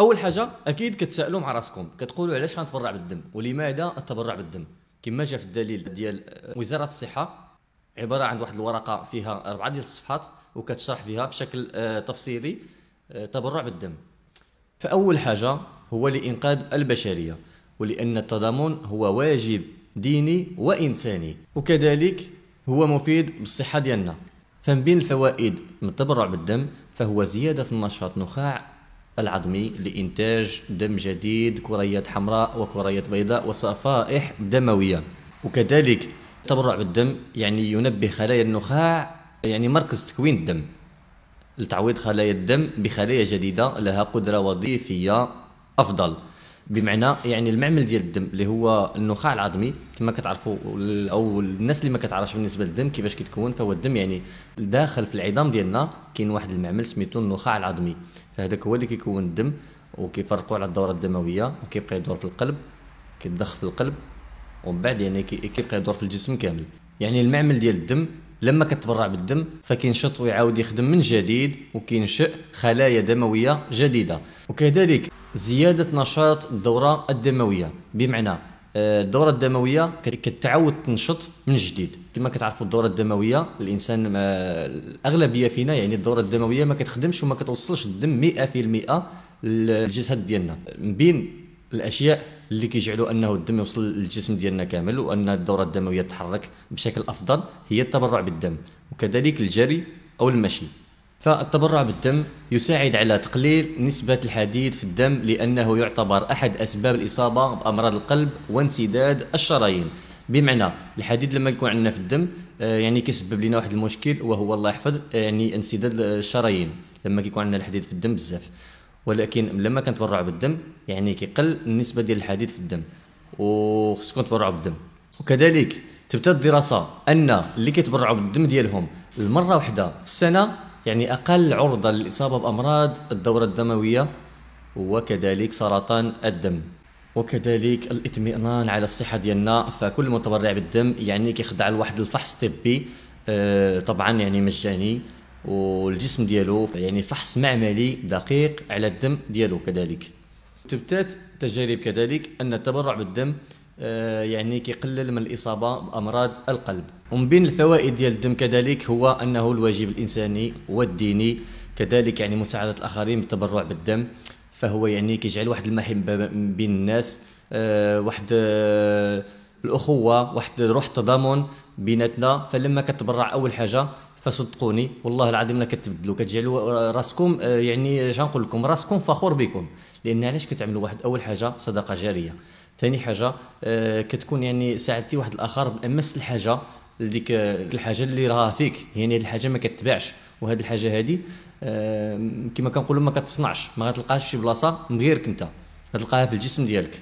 اول حاجه اكيد كتسالوا مع راسكم كتقولوا علاش غنتبرع بالدم ولماذا التبرع بالدم كما جاء في الدليل ديال وزاره الصحه عباره عن واحد الورقه فيها اربعه ديال الصفحات وكتشرح فيها بشكل آه، تفصيلي آه، تبرع بالدم فاول حاجه هو لانقاذ البشريه ولان التضامن هو واجب ديني وانساني وكذلك هو مفيد بالصحه ديالنا فمن بين الفوائد من التبرع بالدم فهو زياده في النشاط نخاع العظمي لإنتاج دم جديد كريات حمراء وكريات بيضاء وصفائح دموية وكذلك تبرع بالدم يعني ينبه خلايا النخاع يعني مركز تكوين الدم لتعويض خلايا الدم بخلايا جديدة لها قدرة وظيفية أفضل بمعنى يعني المعمل ديال الدم اللي هو النخاع العظمي كما كتعرفوا او الناس اللي ما كتعرفش بالنسبه للدم كيفاش كيتكون فهو الدم يعني داخل في العظام ديالنا كاين واحد المعمل سميتو النخاع العظمي فهذاك هو اللي كيكون الدم وكيفرقوا على الدوره الدمويه وكيبقى يدور في القلب كيتضخ في القلب ومن بعد يعني كيبقى يدور في الجسم كامل يعني المعمل ديال الدم لما كتبرع بالدم فكينشط ويعاود يخدم من جديد وكينشئ خلايا دمويه جديده وكذلك زياده نشاط الدوره الدمويه بمعنى آه، الدورة الدموية كتعاود تنشط من جديد كما كتعرفوا الدورة الدموية الإنسان آه، الأغلبية فينا يعني الدورة الدموية ما كتخدمش وما كتوصلش الدم 100% للجسد ديالنا من بين الأشياء اللي كيجعلوا أنه الدم يوصل للجسم ديالنا كامل وأن الدورة الدموية تتحرك بشكل أفضل هي التبرع بالدم وكذلك الجري أو المشي فالتبرع بالدم يساعد على تقليل نسبة الحديد في الدم لأنه يعتبر أحد أسباب الإصابة بأمراض القلب وانسداد الشرايين بمعنى الحديد لما يكون عندنا في الدم آه، يعني كيسبب لنا واحد المشكل وهو الله يحفظ آه، يعني انسداد الشرايين لما كيكون عندنا الحديد في الدم بزاف ولكن لما كنتبرع بالدم يعني كيقل النسبه ديال الحديد في الدم وخصكم تبرعوا بالدم وكذلك تبتا الدراسه ان اللي كيتبرعوا بالدم ديالهم المره واحده في السنه يعني أقل عرضة للإصابة بأمراض الدورة الدموية وكذلك سرطان الدم وكذلك الاطمئنان على الصحة ديالنا فكل متبرع بالدم يعني كيخضع لواحد الفحص طبي آه طبعا يعني مجاني والجسم ديالو يعني فحص معملي دقيق على الدم ديالو كذلك تبتات تجارب كذلك أن التبرع بالدم آه، يعني كيقلل من الاصابه بامراض القلب ومن بين الفوائد ديال الدم كذلك هو انه الواجب الانساني والديني كذلك يعني مساعده الاخرين بالتبرع بالدم فهو يعني كيجعل واحد المحبه بين الناس آه، واحد آه، الاخوه واحد روح تضامن بيناتنا فلما كتبرع اول حاجه فصدقوني والله العظيم لا كتبدلوا كتجعلوا راسكم يعني شنقول لكم راسكم فخور بكم لان علاش كتعملوا واحد اول حاجه صدقه جاريه ثاني حاجه آه، كتكون يعني ساعدتي واحد الاخر بامس الحاجه لديك الحاجه اللي راها فيك يعني هذه الحاجه ما كتباعش وهذه الحاجه هذه آه، كما كنقولوا ما كتصنعش ما غتلقاهاش في شي بلاصه من غيرك انت غتلقاها في الجسم ديالك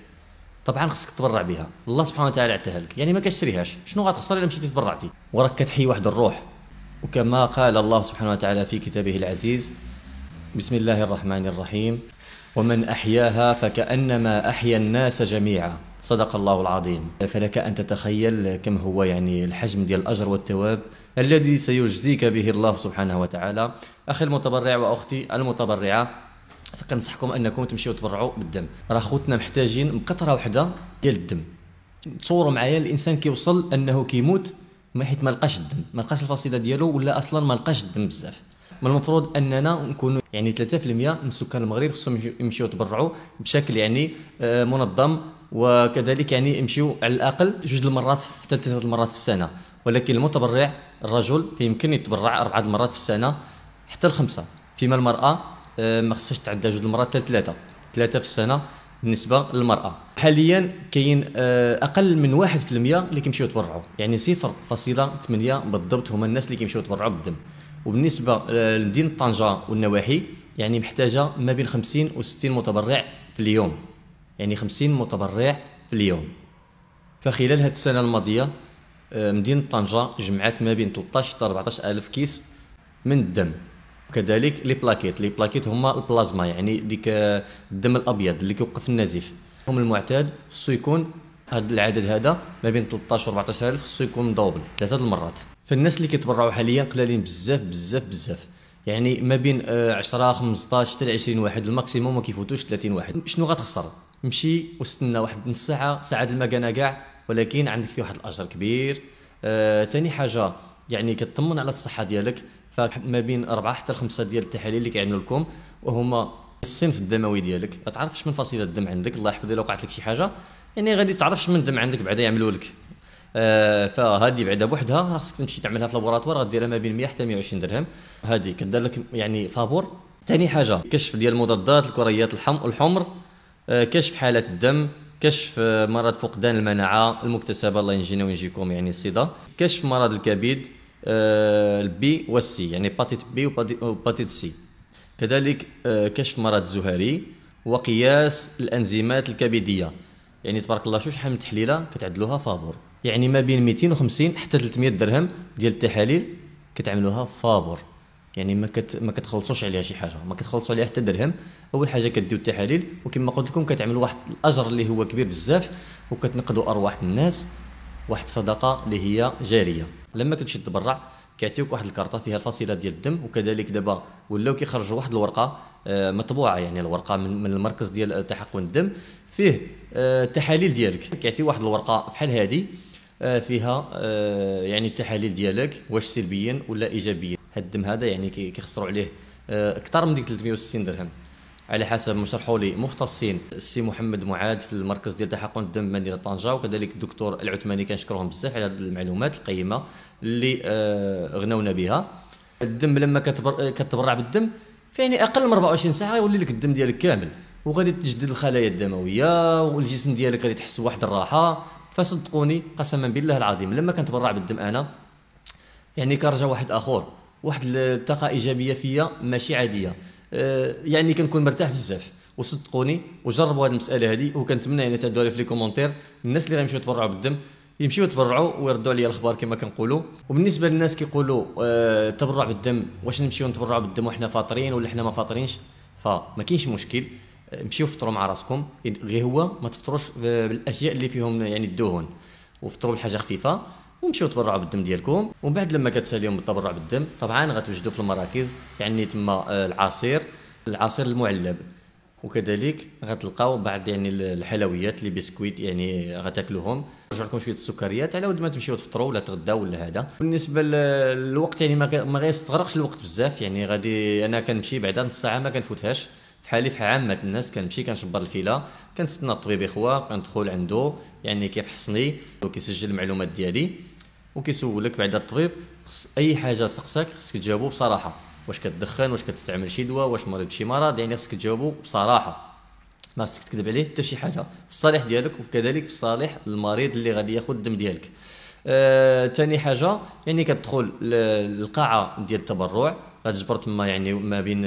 طبعا خصك تبرع بها الله سبحانه وتعالى عطاها لك يعني ما كتشريهاش شنو غتخسر الا مشيتي تبرعتي وراك كتحيي واحد الروح وكما قال الله سبحانه وتعالى في كتابه العزيز بسم الله الرحمن الرحيم ومن أحياها فكأنما أحيا الناس جميعا صدق الله العظيم فلك أن تتخيل كم هو يعني الحجم ديال الأجر والثواب الذي سيجزيك به الله سبحانه وتعالى أخي المتبرع وأختي المتبرعة فكنصحكم انكم تمشيو تبرعوا بالدم راه خوتنا محتاجين قطرة وحده ديال الدم تصوروا معايا الانسان كيوصل انه كيموت ما حيت ما لقاش الدم ما لقاش الفصيله ديالو ولا اصلا ما لقاش الدم بزاف من المفروض اننا نكونوا يعني 3% من سكان المغرب خصهم يمشيو يتبرعوا بشكل يعني آه، منظم وكذلك يعني يمشيو على الاقل جوج المرات حتى ثلاث المرات في السنه ولكن المتبرع الرجل فيمكن يتبرع اربعه المرات في السنه حتى الخمسه فيما المراه آه، ما خصهاش تعدى جوج المرات حتى ثلاثه ثلاثه في السنه بالنسبه للمراه حاليا كاين آه، اقل من 1% اللي كيمشيو يتبرعوا يعني 0.8 بالضبط هما الناس اللي كيمشيو يتبرعوا بالدم وبالنسبه لمدينه طنجه والنواحي يعني محتاجه ما بين 50 و 60 متبرع في اليوم يعني 50 متبرع في اليوم فخلال هذه السنه الماضيه آه، مدينه طنجه جمعت ما بين 13 حتى 14 الف كيس من الدم وكذلك لي بلاكيت لي بلاكيت هما البلازما يعني ديك الدم الابيض اللي كيوقف النزيف هم المعتاد خصو يكون هذا العدد هذا ما بين 13 و 14 الف خصو يكون دوبل ثلاثه المرات فالناس اللي كيتبرعوا حاليا قلالين بزاف بزاف بزاف يعني ما بين 10 آه، 15 حتى 20 واحد الماكسيموم ما كيفوتوش 30 واحد شنو غتخسر مشي واستنى واحد نص ساعه ساعه المكانه كاع ولكن عندك فيه واحد الاجر كبير آه حاجه يعني كتطمن على الصحه ديالك فما بين أربعة حتى خمسة ديال التحاليل اللي كيعملوا لكم وهما الصنف الدموي ديالك ما تعرفش من فصيله الدم عندك الله يحفظ الا وقعت لك شي حاجه يعني غادي تعرفش من الدم عندك بعدا يعملوا لك آه، فهذه بعدها بوحدها خاصك تمشي تعملها في لابوراتوار غديرها ما بين 100 حتى 120 درهم هذه كدير لك يعني فابور ثاني حاجه كشف ديال المضادات الكريات الحم الحمر آه، كشف حالات الدم كشف آه، مرض فقدان المناعه المكتسبه الله ينجينا وينجيكم يعني الصدا كشف مرض الكبد البي والسي يعني باتيت بي وباتيت سي كذلك كشف مرض الزهري وقياس الانزيمات الكبديه يعني تبارك الله شو شحال من تحليله كتعدلوها فابور يعني ما بين 250 حتى 300 درهم ديال التحاليل كتعملوها فابور يعني ما كت ما كتخلصوش عليها شي حاجه ما كتخلصوا عليها حتى درهم اول حاجه كديو التحاليل وكما قلت لكم كتعملوا واحد الاجر اللي هو كبير بزاف وكتنقذوا ارواح الناس واحد الصدقه اللي هي جاريه لما كتمشي تتبرع كيعطيوك واحد الكارطه فيها الفصيله ديال الدم وكذلك دابا ولاو كيخرجوا واحد الورقه آه، مطبوعه يعني الورقه من, من المركز ديال تحقن الدم فيه آه، التحاليل ديالك كيعطيو واحد الورقه بحال هذه آه، فيها آه، يعني التحاليل ديالك واش سلبيا ولا ايجابيا هاد الدم هذا يعني كيخسروا عليه آه، اكثر من ديك 360 درهم على حسب ما شرحوا لي مختصين السي محمد معاد في المركز ديال تحقن الدم بمدينه طنجه وكذلك الدكتور العثماني كنشكرهم بزاف على هذه المعلومات القيمه اللي غنونا بها الدم لما كتبر... كتبرع بالدم في يعني اقل من 24 ساعه يولي لك الدم ديالك كامل وغادي تجدد الخلايا الدمويه والجسم ديالك غادي تحس بواحد الراحه فصدقوني قسما بالله العظيم لما كنتبرع بالدم انا يعني كرجع واحد اخر واحد الطاقه ايجابيه فيا ماشي عاديه أه، يعني كنكون مرتاح بزاف وصدقوني وجربوا هذه المساله هذه وكنتمنى يعني تعدوها لي في لي كومونتير الناس اللي غيمشيو يتبرعوا بالدم يمشيو يتبرعوا ويردوا عليا الاخبار كما كنقولوا وبالنسبه للناس كيقولوا التبرع أه، بالدم واش نمشيو نتبرعوا بالدم وحنا فاطرين ولا حنا ما فاطرينش فما كاينش مشكل مشيو فطروا مع راسكم غير هو ما تفطروش بالاشياء اللي فيهم يعني الدهون وفطروا بحاجه خفيفه ومشيو تبرعوا بالدم ديالكم ومن بعد لما كتساليهم بالتبرع بالدم طبعا غتوجدوا في المراكز يعني تما آه، العصير العصير المعلب وكذلك غتلقاو بعض يعني الحلويات لي بسكويت يعني غتاكلوهم نرجع لكم شويه السكريات على ود ما تمشيو تفطروا ولا تغداو ولا هذا بالنسبه للوقت يعني ما غيستغرقش الوقت بزاف يعني غادي انا كنمشي بعدا نص ساعه ما كنفوتهاش بحالي في عامه الناس كنمشي كنشبر الفيلا كنستنى الطبيب يخوى كندخل عنده يعني كيف حصني وكيسجل المعلومات ديالي وكيسولك بعد الطبيب اي حاجه سقساك خصك تجاوبو بصراحه واش كتدخن واش كتستعمل شي دواء واش مريض بشي مرض يعني خصك تجاوبو بصراحه ما خصك تكذب عليه حتى شي حاجه في الصالح ديالك وكذلك في الصالح المريض اللي غادي ياخذ الدم ديالك ثاني آه، حاجه يعني كتدخل للقاعه ديال التبرع غتجبر تما يعني ما بين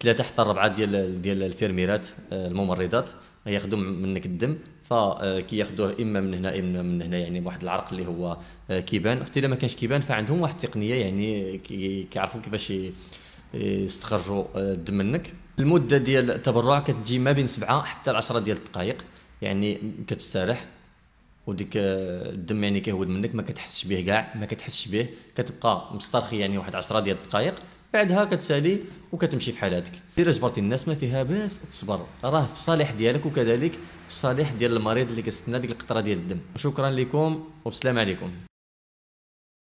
ثلاثه آه، حتى ربعه ديال ديال الفيرميرات آه، الممرضات ياخذوا منك الدم فكياخذوه آه، اما من هنا اما من هنا يعني واحد العرق اللي هو كيبان حتى الا ما كانش كيبان فعندهم واحد التقنيه يعني كيعرفوا كيفاش يستخرجوا الدم منك المده ديال التبرع كتجي ما بين سبعه حتى العشرة ديال الدقائق يعني كتستريح وديك الدم يعني كيهود منك ما كتحسش به كاع ما كتحسش به كتبقى مسترخي يعني واحد 10 ديال الدقائق بعدها كتسالي وكتمشي في حالاتك الا جبرتي الناس ما فيها باس تصبر راه في صالح ديالك وكذلك في صالح ديال المريض اللي كيستنى ديك القطره ديال الدم شكرا لكم والسلام عليكم